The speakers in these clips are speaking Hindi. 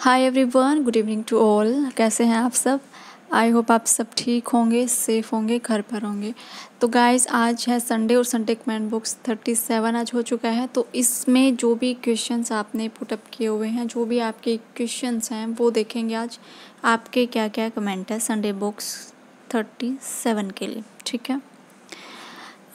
hi everyone good evening to all कैसे हैं आप सब आई होप आप सब ठीक होंगे सेफ होंगे घर पर होंगे तो गाइस आज है संडे और Sunday comment books thirty seven आज हो चुका है तो इसमें जो भी क्वेश्चंस आपने पुटअप किए हुए हैं जो भी आपके क्वेश्चंस हैं वो देखेंगे आज आपके क्या क्या कमेंट है संडे बुक्स थर्टी सेवन के लिए ठीक है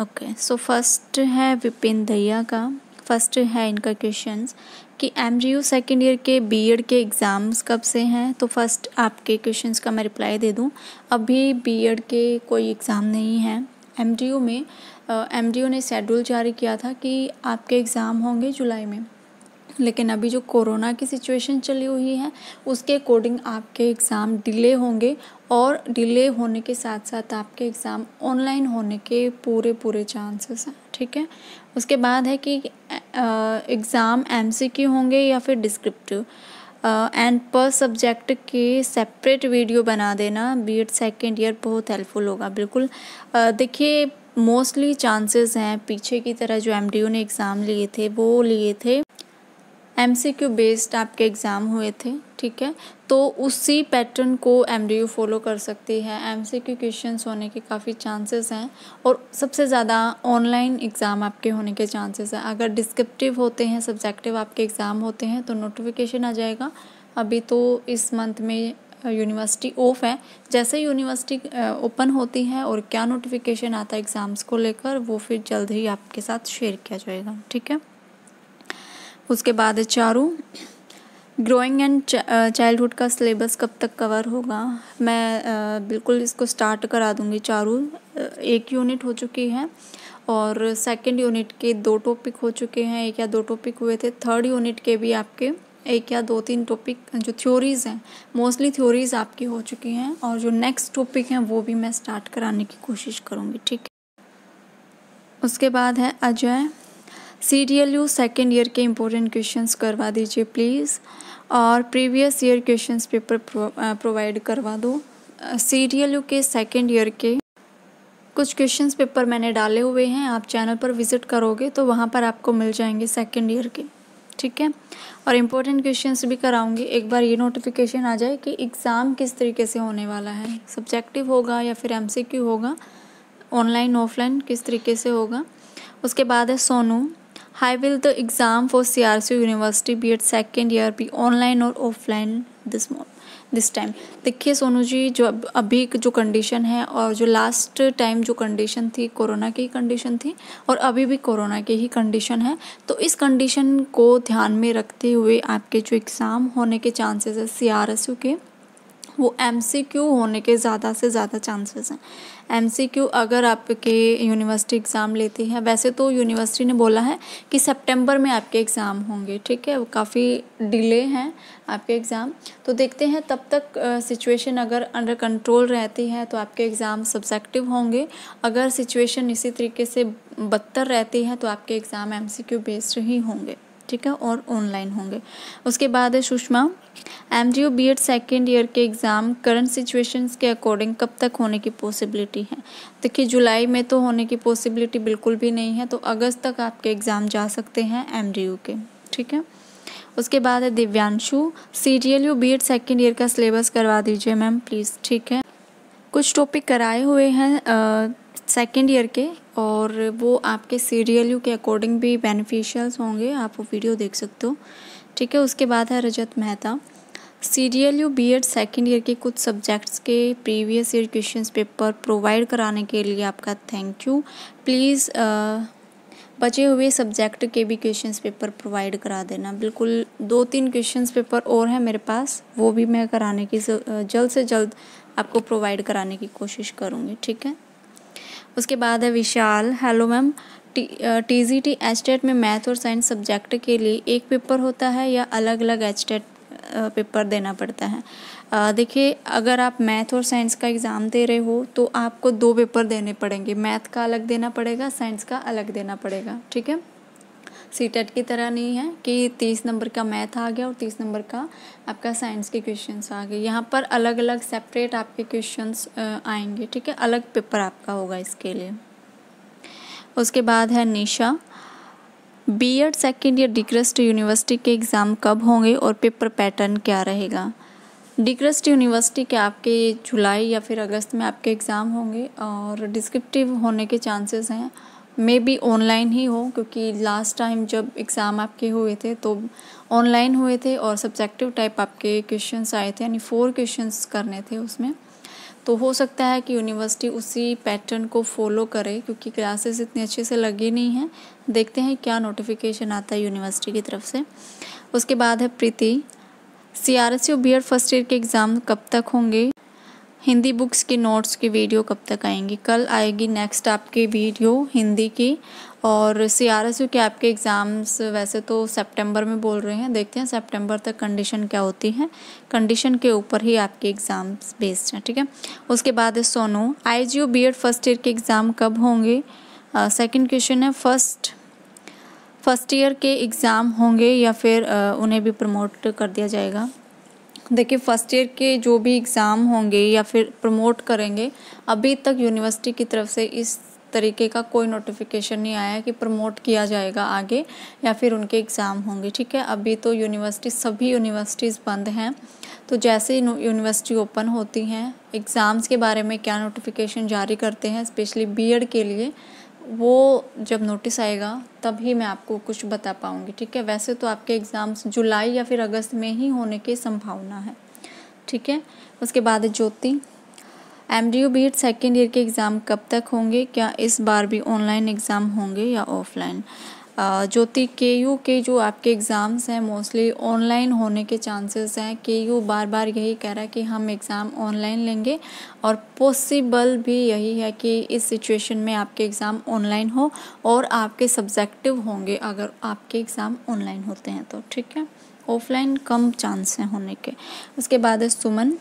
ओके सो फर्स्ट है विपिन दहिया का फर्स्ट है इनका क्वेश्चंस कि M G U second year के बी एड के एग्ज़ाम्स कब से हैं तो फर्स्ट आपके क्वेश्चंस का मैं रिप्लाई दे दूं अभी बी एड के कोई एग्ज़ाम नहीं है एम डी यू में एम डी यू ने शेड्यूल जारी किया था कि आपके एग्ज़ाम होंगे जुलाई में लेकिन अभी जो कोरोना की सिचुएशन चली हुई है उसके अकॉर्डिंग आपके एग्ज़ाम डिले होंगे और डिले होने के साथ साथ आपके एग्ज़ाम ऑनलाइन होने के पूरे पूरे चांसेस हैं ठीक है उसके बाद है कि एग्ज़ाम एम होंगे या फिर डिस्क्रिप्टिव एंड पर सब्जेक्ट के सेपरेट वीडियो बना देना बी एड सेकेंड ईयर बहुत हेल्पफुल होगा बिल्कुल uh, देखिए मोस्टली चांसेस हैं पीछे की तरह जो एम ने एग्ज़ाम लिए थे वो लिए थे क्यू बेस्ड आपके एग्ज़ाम हुए थे ठीक है तो उसी पैटर्न को यू फॉलो कर सकती है एम क्यू क्वेश्चन होने के काफ़ी चांसेस हैं और सबसे ज़्यादा ऑनलाइन एग्ज़ाम आपके होने के चांसेस हैं अगर डिस्क्रिप्टिव होते हैं सब्जेक्टिव आपके एग्ज़ाम होते हैं तो नोटिफिकेशन आ जाएगा अभी तो इस मंथ में यूनिवर्सिटी ऑफ है जैसे यूनिवर्सिटी ओपन होती है और क्या नोटिफिकेशन आता है एग्ज़ाम्स को लेकर वो फिर जल्द ही आपके साथ शेयर किया जाएगा ठीक है उसके बाद है चारू ग्रोइंग एंड चाइल्डहुड का सिलेबस कब तक कवर होगा मैं बिल्कुल इसको स्टार्ट करा दूँगी चारों एक यूनिट हो चुकी है और सेकंड यूनिट के दो टॉपिक हो चुके हैं एक या दो टॉपिक हुए थे थर्ड यूनिट के भी आपके एक या दो तीन टॉपिक जो थ्योरीज़ हैं मोस्टली थ्योरीज़ आपकी हो चुकी हैं और जो नेक्स्ट टॉपिक हैं वो भी मैं स्टार्ट कराने की कोशिश करूँगी ठीक है उसके बाद है Ajay C D L U second year के इम्पोर्टेंट क्वेश्चन करवा दीजिए प्लीज़ और previous year question paper provide करवा दो सी डी एल यू के सेकेंड ईयर के कुछ क्वेश्चन पेपर मैंने डाले हुए हैं आप चैनल पर विजिट करोगे तो वहाँ पर आपको मिल जाएंगे सेकेंड ईयर के ठीक है और इम्पोर्टेंट क्वेश्चन भी कराऊंगी एक बार ये नोटिफिकेशन आ जाए कि एग्ज़ाम किस तरीके से होने वाला है सब्जेक्टिव होगा या फिर एमसीक्यू होगा ऑनलाइन ऑफलाइन किस तरीके से होगा उसके बाद है Sonu hi will the exam for C R C university B Ed second year भी ऑनलाइन और ऑफलाइन दिस दिस टाइम देखिए सोनू जी जो अभी जो कंडीशन है और जो लास्ट टाइम जो कंडीशन थी कोरोना की कंडीशन थी और अभी भी कोरोना की ही कंडीशन है तो इस कंडीशन को ध्यान में रखते हुए आपके जो एग्ज़ाम होने के चांसेस है सी आर एस यू के वो एम सी क्यू होने के ज़्यादा से ज़्यादा चांसेस हैं क्यू अगर आपके यूनिवर्सिटी एग्ज़ाम लेती है वैसे तो यूनिवर्सिटी ने बोला है कि सितंबर में आपके एग्ज़ाम होंगे ठीक है काफ़ी डिले हैं आपके एग्ज़ाम तो देखते हैं तब तक सिचुएशन अगर अंडर कंट्रोल रहती है तो आपके एग्ज़ाम सब्जेक्टिव होंगे अगर सिचुएशन इसी तरीके से बदतर रहती है तो आपके एग्ज़ाम क्यू बेस्ड ही होंगे ठीक है और ऑनलाइन होंगे उसके बाद है Sushma M G O B Ed second year के एग्ज़ाम करंट सिचुएशंस के अकॉर्डिंग कब तक होने की पॉसिबिलिटी है देखिए जुलाई में तो होने की पॉसिबिलिटी बिल्कुल भी नहीं है तो अगस्त तक आपके एग्ज़ाम जा सकते हैं एम डी यू के ठीक है उसके बाद है Divyanshu C D L U B Ed second year का सिलेबस करवा दीजिए मैम प्लीज़ ठीक है कुछ टॉपिक कराए हुए हैं सेकेंड ईयर के और वो आपके सीरियल यू के अकॉर्डिंग भी बेनिफिशियल्स होंगे आप वो वीडियो देख सकते हो ठीक है उसके बाद है Rajat Mehta C D L U B Ed second year के कुछ सब्जेक्ट्स के previous year question paper provide कराने के लिए आपका थैंक यू प्लीज़ बचे हुए सब्जेक्ट के भी क्वेश्चन पेपर प्रोवाइड करा देना बिल्कुल दो तीन क्वेश्चन पेपर और हैं मेरे पास वो भी मैं कराने की जल्द से जल्द आपको प्रोवाइड कराने की कोशिश करूँगी ठीक है उसके बाद है Vishal hello ma'am T G T estate में मैथ और साइंस सब्जेक्ट के लिए एक पेपर होता है या अलग अलग एस्टेट पेपर देना पड़ता है uh, देखिए अगर आप मैथ और साइंस का एग्ज़ाम दे रहे हो तो आपको दो पेपर देने पड़ेंगे मैथ का अलग देना पड़ेगा साइंस का अलग देना पड़ेगा ठीक है सी e की तरह नहीं है कि तीस नंबर का मैथ आ गया और तीस नंबर का आपका साइंस के क्वेश्चंस आ गए यहाँ पर अलग अलग सेपरेट आपके क्वेश्चंस आएंगे ठीक है अलग पेपर आपका होगा इसके लिए उसके बाद है Nisha B Ed second year डिग्रस्ट यूनिवर्सिटी के एग्ज़ाम कब होंगे और पेपर पैटर्न क्या रहेगा डिग्रस्ट यूनिवर्सिटी के आपके जुलाई या फिर अगस्त में आपके एग्ज़ाम होंगे और डिस्क्रिप्टिव होने के चांसेस हैं मे बी ऑनलाइन ही हो क्योंकि लास्ट टाइम जब एग्ज़ाम आपके हुए थे तो ऑनलाइन हुए थे और सब्जेक्टिव टाइप आपके क्वेश्चन आए थे यानी फोर क्वेश्चन करने थे उसमें तो हो सकता है कि यूनिवर्सिटी उसी पैटर्न को फॉलो करे क्योंकि क्लासेस इतने अच्छे से लगी नहीं हैं देखते हैं क्या नोटिफिकेशन आता है यूनिवर्सिटी की तरफ से उसके बाद है Preeti C R S U B Ed first year के एग्ज़ाम कब तक होंगे हिंदी बुक्स के नोट्स की वीडियो कब तक आएंगी कल आएगी नेक्स्ट आपकी वीडियो हिंदी की और सी आर एस यू के आपके एग्ज़ाम्स वैसे तो सितंबर में बोल रहे हैं देखते हैं सितंबर तक कंडीशन क्या होती है कंडीशन के ऊपर ही आपके एग्ज़ाम्स बेस्ड हैं ठीक है उसके बाद है Sonu I G O B Ed first year के एग्ज़ाम कब होंगे सेकंड क्वेश्चन है फर्स्ट फर्स्ट ईयर के एग्ज़ाम होंगे या फिर uh, उन्हें भी प्रमोट कर दिया जाएगा देखिए फ़र्स्ट ईयर के जो भी एग्ज़ाम होंगे या फिर प्रमोट करेंगे अभी तक यूनिवर्सिटी की तरफ से इस तरीके का कोई नोटिफिकेशन नहीं आया कि प्रमोट किया जाएगा आगे या फिर उनके एग्ज़ाम होंगे ठीक है अभी तो यूनिवर्सिटी सभी यूनिवर्सिटीज़ बंद हैं तो जैसे यूनिवर्सिटी ओपन होती हैं एग्ज़ाम्स के बारे में क्या नोटिफिकेशन जारी करते हैं स्पेशली बीएड के लिए वो जब नोटिस आएगा तब ही मैं आपको कुछ बता पाऊँगी ठीक है वैसे तो आपके एग्ज़ाम्स जुलाई या फिर अगस्त में ही होने की संभावना है ठीक है उसके बाद Jyoti M D U B Ed second year के एग्ज़ाम कब तक होंगे क्या इस बार भी ऑनलाइन एग्ज़ाम होंगे या ऑफलाइन ज्योति के यू के जो आपके एग्ज़ाम्स हैं मोस्टली ऑनलाइन होने के चांसेस हैं के यू बार बार यही कह रहा है कि हम एग्ज़ाम ऑनलाइन लेंगे और पॉसिबल भी यही है कि इस सिचुएशन में आपके एग्ज़ाम ऑनलाइन हो और आपके सब्जेक्टिव होंगे अगर आपके एग्ज़ाम ऑनलाइन होते हैं तो ठीक है ऑफलाइन कम चांस हैं होने के उसके बाद है Suman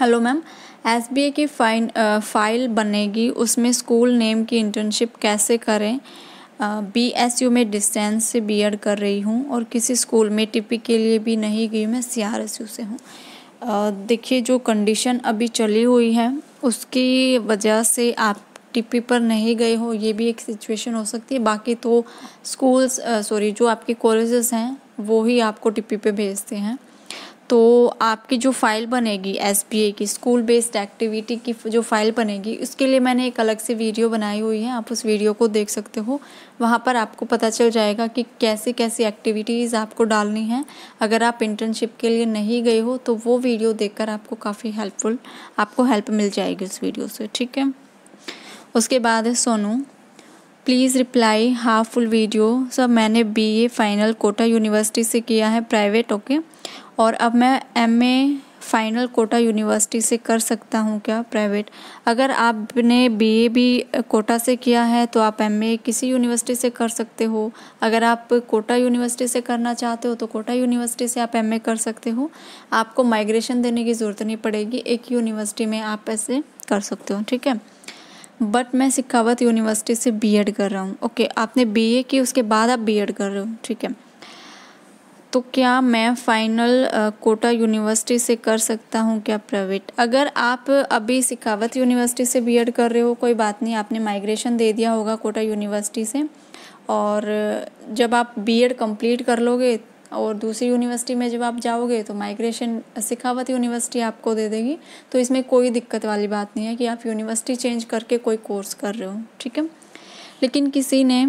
hello ma'am S B A की फाइन फाइल बनेगी उसमें स्कूल नेम की इंटर्नशिप कैसे करें बी एस यू में डिस्टेंस से बी एड कर रही हूँ और किसी स्कूल में टिपी के लिए भी नहीं गई मैं सी आर एस यू से हूँ देखिए जो कंडीशन अभी चली हुई है उसकी वजह से आप टिपी पर नहीं गए हो ये भी एक सिचुएशन हो सकती है बाकी तो स्कूल्स सॉरी जो आपके कॉलेजेस हैं वो ही आपको टिप्पी पे भेजते हैं तो आपकी जो फ़ाइल बनेगी एस की स्कूल बेस्ड एक्टिविटी की जो फ़ाइल बनेगी उसके लिए मैंने एक अलग से वीडियो बनाई हुई है आप उस वीडियो को देख सकते हो वहाँ पर आपको पता चल जाएगा कि कैसे कैसी एक्टिविटीज़ आपको डालनी है अगर आप इंटर्नशिप के लिए नहीं गए हो तो वो वीडियो देख आपको काफ़ी हेल्पफुल आपको हेल्प मिल जाएगी उस वीडियो से ठीक है उसके बाद है Sonu please reply half full video sir मैंने बीए फाइनल कोटा यूनिवर्सिटी से किया है प्राइवेट ओके और अब मैं M A final Kota university से कर सकता हूँ क्या प्राइवेट अगर आपने बी ए भी कोटा से किया है तो आप एम ए किसी यूनिवर्सिटी से कर सकते हो अगर आप कोटा यूनिवर्सिटी से करना चाहते हो तो कोटा यूनिवर्सिटी से आप एम ए कर सकते हो आपको माइग्रेशन देने की ज़रूरत नहीं पड़ेगी एक यूनिवर्सिटी में आप ऐसे कर सकते हो ठीक है बट मैं सिखावत यूनिवर्सिटी से एड कर रहा हूँ ओके आपने ए की उसके बाद आप बीएड कर रहे हो ठीक है तो क्या मैं फ़ाइनल कोटा यूनिवर्सिटी से कर सकता हूँ क्या प्राइवेट अगर आप अभी सिखावत यूनिवर्सिटी से बीएड कर रहे हो कोई बात नहीं आपने माइग्रेशन दे दिया होगा कोटा यूनिवर्सिटी से और जब आप बीएड कंप्लीट कर लोगे और दूसरी यूनिवर्सिटी में जब आप जाओगे तो माइग्रेशन सिखावत यूनिवर्सिटी आपको दे देगी तो इसमें कोई दिक्कत वाली बात नहीं है कि आप यूनिवर्सिटी चेंज करके कोई कोर्स कर रहे हो ठीक है लेकिन किसी ने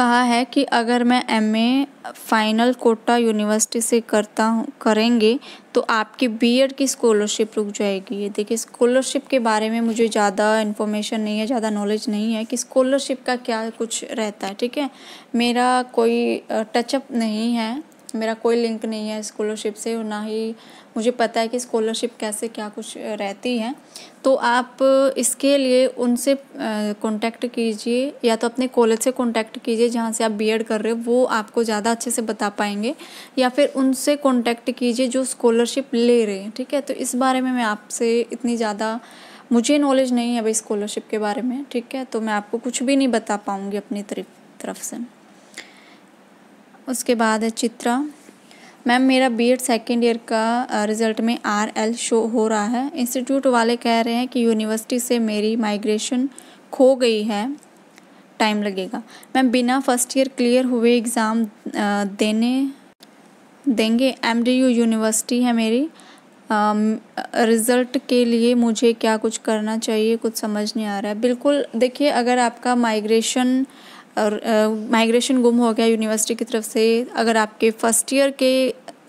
कहा है कि अगर मैं एमए फाइनल कोटा यूनिवर्सिटी से करता हूँ करेंगे तो आपकी बीएड की स्कॉलरशिप रुक जाएगी ये देखिए स्कॉलरशिप के बारे में मुझे ज़्यादा इन्फॉर्मेशन नहीं है ज़्यादा नॉलेज नहीं है कि स्कॉलरशिप का क्या कुछ रहता है ठीक है मेरा कोई टचअप नहीं है मेरा कोई लिंक नहीं है स्कॉलरशिप से और ना ही मुझे पता है कि स्कॉलरशिप कैसे क्या कुछ रहती है तो आप इसके लिए उनसे कांटेक्ट कीजिए या तो अपने कॉलेज से कांटेक्ट कीजिए जहाँ से आप बीएड कर रहे हो वो आपको ज़्यादा अच्छे से बता पाएंगे या फिर उनसे कांटेक्ट कीजिए जो स्कॉलरशिप ले रहे हैं ठीक है तो इस बारे में मैं आपसे इतनी ज़्यादा मुझे नॉलेज नहीं है भाई स्कॉलरशिप के बारे में ठीक है तो मैं आपको कुछ भी नहीं बता पाऊँगी अपनी तरफ तरफ से उसके बाद है चित्रा मैम मेरा बीएड सेकेंड ईयर का रिज़ल्ट में आर एल शो हो रहा है इंस्टीट्यूट वाले कह रहे हैं कि यूनिवर्सिटी से मेरी माइग्रेशन खो गई है टाइम लगेगा मैम बिना फर्स्ट ईयर क्लियर हुए एग्ज़ाम देने देंगे एम डी यू यूनिवर्सिटी है मेरी रिज़ल्ट के लिए मुझे क्या कुछ करना चाहिए कुछ समझ नहीं आ रहा है बिल्कुल देखिए अगर आपका माइग्रेशन और माइग्रेशन गुम हो गया यूनिवर्सिटी की तरफ से अगर आपके फर्स्ट ईयर के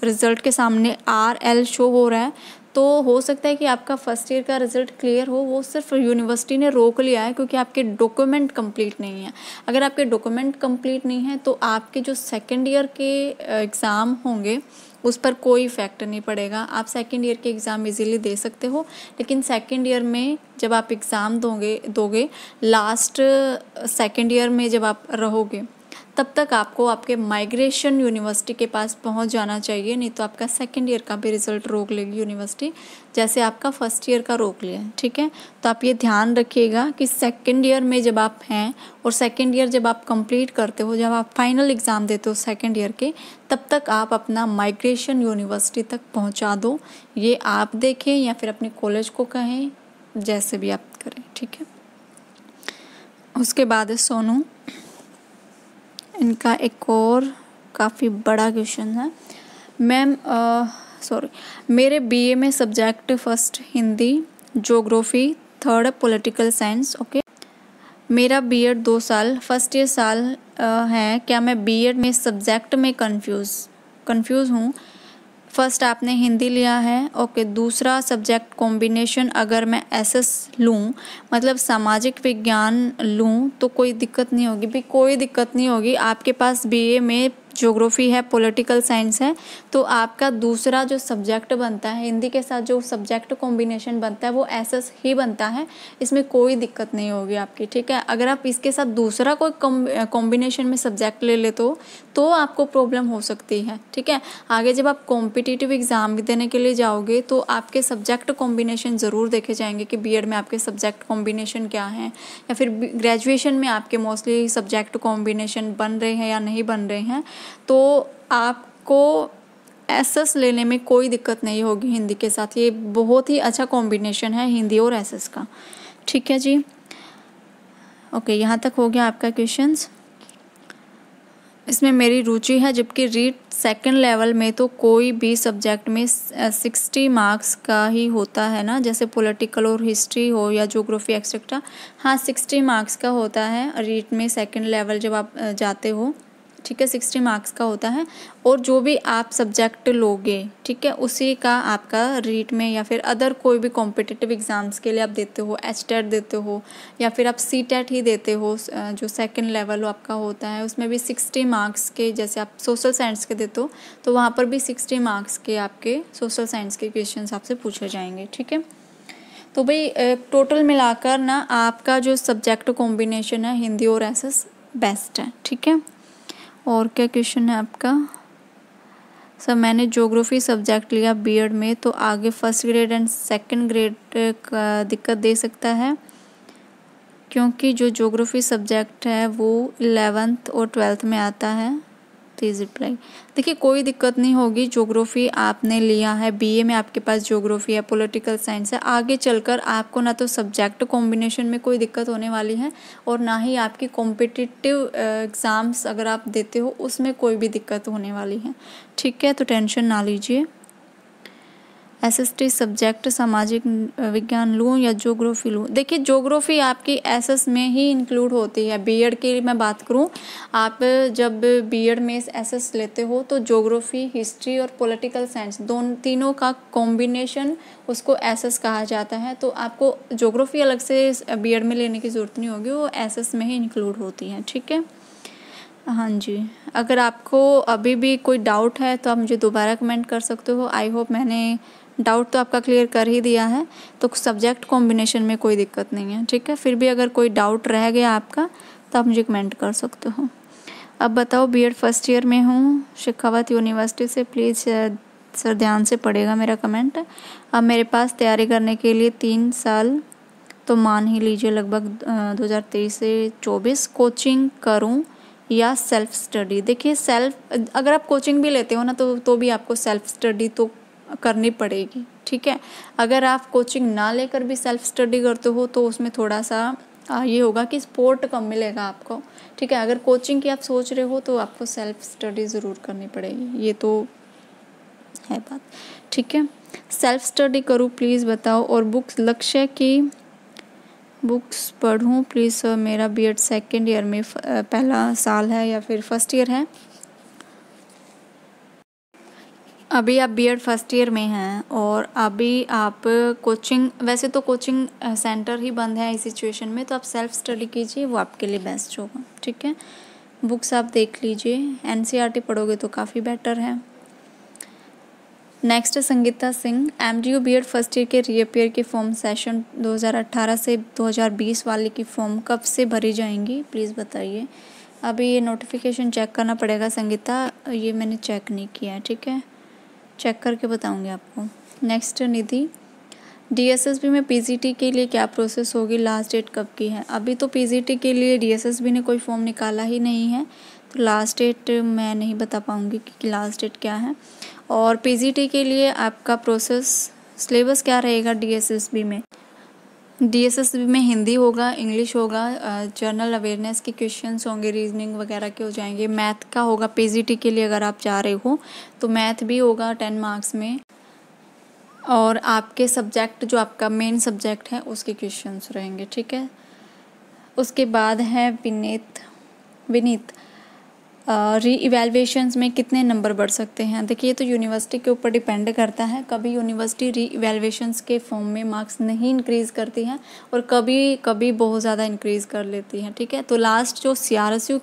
रिज़ल्ट के सामने आर एल शो हो रहा है तो हो सकता है कि आपका फर्स्ट ईयर का रिज़ल्ट क्लियर हो वो सिर्फ यूनिवर्सिटी ने रोक लिया है क्योंकि आपके डॉक्यूमेंट कंप्लीट नहीं है अगर आपके डॉक्यूमेंट कंप्लीट नहीं है तो आपके जो सेकेंड ईयर के एग्ज़ाम होंगे उस पर कोई इफ़ेक्ट नहीं पड़ेगा आप सेकेंड ईयर के एग्ज़ाम इजीली दे सकते हो लेकिन सेकेंड ईयर में जब आप एग्ज़ाम दोगे दोगे लास्ट सेकेंड ईयर में जब आप रहोगे तब तक आपको आपके माइग्रेशन यूनिवर्सिटी के पास पहुंच जाना चाहिए नहीं तो आपका सेकेंड ईयर का भी रिजल्ट रोक लेगी यूनिवर्सिटी जैसे आपका फर्स्ट ईयर का रोक लिया ठीक है तो आप ये ध्यान रखिएगा कि सेकेंड ईयर में जब आप हैं और सेकेंड ईयर जब आप कंप्लीट करते हो जब आप फाइनल एग्ज़ाम देते हो सेकेंड ईयर के तब तक आप अपना माइग्रेशन यूनिवर्सिटी तक पहुँचा दो ये आप देखें या फिर अपने कॉलेज को कहें जैसे भी आप करें ठीक है उसके बाद है सोनू इनका एक और काफ़ी बड़ा क्वेश्चन है मैम सॉरी मेरे बीए में subject first Hindi geography third political science okay मेरा बीएड दो साल फर्स्ट ईयर साल आ, है क्या मैं बीएड में सब्जेक्ट में कंफ्यूज कंफ्यूज हूँ फर्स्ट आपने हिंदी लिया है ओके दूसरा सब्जेक्ट कॉम्बिनेशन अगर मैं एसएस लूँ मतलब सामाजिक विज्ञान लूँ तो कोई दिक्कत नहीं होगी भी कोई दिक्कत नहीं होगी आपके पास बीए में जोग्राफ़ी है पॉलिटिकल साइंस है तो आपका दूसरा जो सब्जेक्ट बनता है हिंदी के साथ जो सब्जेक्ट कॉम्बिनेशन बनता है वो एस ही बनता है इसमें कोई दिक्कत नहीं होगी आपकी ठीक है अगर आप इसके साथ दूसरा कोई कॉम्बिनेशन में सब्जेक्ट ले लेते हो तो आपको प्रॉब्लम हो सकती है ठीक है आगे जब आप कॉम्पिटिटिव एग्ज़ाम देने के लिए जाओगे तो आपके सब्जेक्ट कॉम्बिनेशन ज़रूर देखे जाएंगे कि बी में आपके सब्जेक्ट कॉम्बिनेशन क्या है या फिर ग्रेजुएशन में आपके मोस्टली सब्जेक्ट कॉम्बिनेशन बन रहे हैं या नहीं बन रहे हैं तो आपको एस एस लेने में कोई दिक्कत नहीं होगी हिंदी के साथ ये बहुत ही अच्छा कॉम्बिनेशन है हिंदी और एस का ठीक है जी ओके यहाँ तक हो गया आपका क्वेश्चन इसमें मेरी रुचि है जबकि रीड सेकंड लेवल में तो कोई भी सब्जेक्ट में सिक्सटी मार्क्स का ही होता है ना जैसे पॉलिटिकल और हिस्ट्री हो या जोग्राफी एक्सेट्रा हाँ सिक्सटी मार्क्स का होता है रीट में सेकंड लेवल जब आप जाते हो ठीक है सिक्सटी मार्क्स का होता है और जो भी आप सब्जेक्ट लोगे ठीक है उसी का आपका रीट में या फिर अदर कोई भी कॉम्पिटिटिव एग्ज़ाम्स के लिए आप देते हो एच टेट e देते हो या फिर आप सी टेट e ही देते हो जो सेकंड लेवल आपका होता है उसमें भी सिक्सटी मार्क्स के जैसे आप सोशल साइंस के देते हो तो वहाँ पर भी सिक्सटी मार्क्स के आपके सोशल साइंस के क्वेश्चन आपसे पूछे जाएंगे ठीक है तो भाई टोटल मिलाकर ना आपका जो सब्जेक्ट कॉम्बिनेशन है हिंदी और एस बेस्ट है ठीक है और क्या क्वेश्चन है आपका सर मैंने जोग्राफी सब्जेक्ट लिया बीएड में तो आगे first grade and second grade का दिक्कत दे सकता है क्योंकि जो जोग्राफी सब्जेक्ट है वो इलेवेंथ और ट्वेल्थ में आता है प्लीज़ रिप्लाई देखिए कोई दिक्कत नहीं होगी ज्योग्राफी आपने लिया है बीए में आपके पास ज्योग्राफी है पॉलिटिकल साइंस है आगे चलकर आपको ना तो सब्जेक्ट कॉम्बिनेशन में कोई दिक्कत होने वाली है और ना ही आपकी कॉम्पिटिटिव एग्ज़ाम्स uh, अगर आप देते हो उसमें कोई भी दिक्कत होने वाली है ठीक है तो टेंशन ना लीजिए एसएसटी सब्जेक्ट सामाजिक विज्ञान लूँ या जोग्राफी लूँ देखिए जोग्राफी आपकी एसएस में ही इंक्लूड होती है बीएड की मैं बात करूँ आप जब बीएड में एसएस लेते हो तो जोग्राफी हिस्ट्री और पॉलिटिकल साइंस दोनों तीनों का कॉम्बिनेशन उसको एसएस कहा जाता है तो आपको जोग्राफी अलग से एड में लेने की ज़रूरत नहीं होगी वो एस में ही इंक्लूड होती है ठीक है हाँ जी अगर आपको अभी भी कोई डाउट है तो आप मुझे दोबारा कमेंट कर सकते हो आई होप मैंने डाउट तो आपका क्लियर कर ही दिया है तो सब्जेक्ट कॉम्बिनेशन में कोई दिक्कत नहीं है ठीक है फिर भी अगर कोई डाउट रह गया आपका तो आप मुझे कमेंट कर सकते हो अब बताओ बीएड फर्स्ट ईयर में हूँ शेखावत यूनिवर्सिटी से प्लीज़ सर ध्यान से पड़ेगा मेरा कमेंट अब मेरे पास तैयारी करने के लिए तीन साल तो मान ही लीजिए लगभग दो से चौबीस कोचिंग करूँ या सेल्फ स्टडी देखिए सेल्फ अगर आप कोचिंग भी लेते हो ना तो तो भी आपको सेल्फ स्टडी तो करनी पड़ेगी ठीक है अगर आप कोचिंग ना लेकर भी सेल्फ स्टडी करते हो तो उसमें थोड़ा सा ये होगा कि सपोर्ट कम मिलेगा आपको ठीक है अगर कोचिंग की आप सोच रहे हो तो आपको सेल्फ स्टडी ज़रूर करनी पड़ेगी ये तो है बात ठीक है सेल्फ स्टडी करूँ प्लीज़ बताओ और बुक्स लक्ष्य की बुक्स पढ़ूँ प्लीज़ मेरा मेरा बीएड सेकंड ईयर में पहला साल है या फिर फर्स्ट ईयर है अभी आप बी एड फर्स्ट ईयर में हैं और अभी आप कोचिंग वैसे तो कोचिंग सेंटर ही बंद है इस सिचुएशन में तो आप सेल्फ स्टडी कीजिए वो आपके लिए बेस्ट होगा ठीक है बुक्स आप देख लीजिए एन सी आर टी पढ़ोगे तो काफ़ी बेटर है next Sangeeta Singh M D U B Ed first year के रीअपेयर की फॉर्म सेशन 2018 से 2020 वाले की फॉर्म कब से भरी जाएंगी प्लीज़ बताइए अभी ये नोटिफिकेशन चेक करना पड़ेगा संगीता ये मैंने चेक नहीं किया है ठीक है चेक करके बताऊँगी आपको नेक्स्ट निधि डीएसएसबी में पीजीटी के लिए क्या प्रोसेस होगी लास्ट डेट कब की है अभी तो पीजीटी के लिए डीएसएसबी ने कोई फॉर्म निकाला ही नहीं है तो लास्ट डेट मैं नहीं बता पाऊँगी कि लास्ट डेट क्या है और पीजीटी के लिए आपका प्रोसेस सिलेबस क्या रहेगा डीएसएसबी में डीएसएसबी में हिंदी होगा इंग्लिश होगा जनरल अवेयरनेस के क्वेश्चन होंगे रीजनिंग वगैरह के हो जाएंगे मैथ का होगा पीजीटी के लिए अगर आप जा रहे हो तो मैथ भी होगा टेन मार्क्स में और आपके सब्जेक्ट जो आपका मेन सब्जेक्ट है उसके क्वेश्चंस रहेंगे ठीक है उसके बाद है विनीत विनीत री इवेलुएशन में कितने नंबर बढ़ सकते हैं देखिए ये तो यूनिवर्सिटी के ऊपर डिपेंड करता है कभी यूनिवर्सिटी री इवेलुएशन के फॉर्म में मार्क्स नहीं इंक्रीज़ करती हैं और कभी कभी बहुत ज़्यादा इंक्रीज़ कर लेती हैं ठीक है तो लास्ट जो सी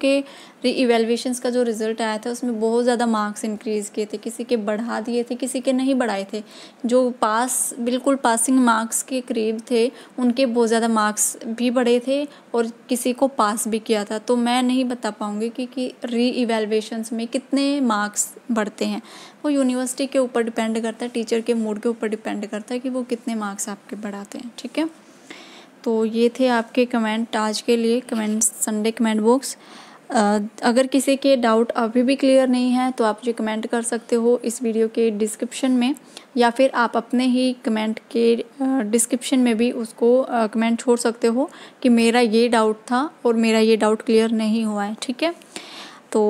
के री एवेलुएशंस का जो रिज़ल्ट आया था उसमें बहुत ज़्यादा मार्क्स इंक्रीज़ किए थे किसी के बढ़ा दिए थे किसी के नहीं बढ़ाए थे जो पास बिल्कुल पासिंग मार्क्स के करीब थे उनके बहुत ज़्यादा मार्क्स भी बढ़े थे और किसी को पास भी किया था तो मैं नहीं बता पाऊँगी कि, कि री इवेलुएशंस में कितने मार्क्स बढ़ते हैं वो यूनिवर्सिटी के ऊपर डिपेंड करता है टीचर के मूड के ऊपर डिपेंड करता है कि वो कितने मार्क्स आपके बढ़ाते हैं ठीक है तो ये थे आपके कमेंट आज के लिए कमेंट संडे कमेंट बॉक्स अगर किसी के डाउट अभी भी क्लियर नहीं है तो आप मुझे कमेंट कर सकते हो इस वीडियो के डिस्क्रिप्शन में या फिर आप अपने ही कमेंट के डिस्क्रिप्शन में भी उसको कमेंट छोड़ सकते हो कि मेरा ये डाउट था और मेरा ये डाउट क्लियर नहीं हुआ है ठीक है तो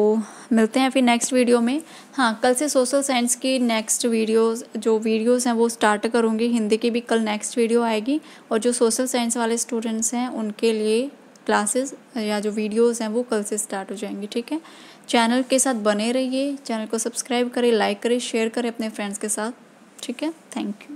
मिलते हैं फिर नेक्स्ट वीडियो में हाँ कल से सोशल साइंस की नेक्स्ट वीडियोस जो वीडियोस हैं वो स्टार्ट करूँगी हिंदी की भी कल नेक्स्ट वीडियो आएगी और जो सोशल साइंस वाले स्टूडेंट्स हैं उनके लिए क्लासेस या जो वीडियोस हैं वो कल से स्टार्ट हो जाएंगी ठीक है चैनल के साथ बने रहिए चैनल को सब्सक्राइब करें लाइक करें शेयर करें अपने फ्रेंड्स के साथ ठीक है थैंक यू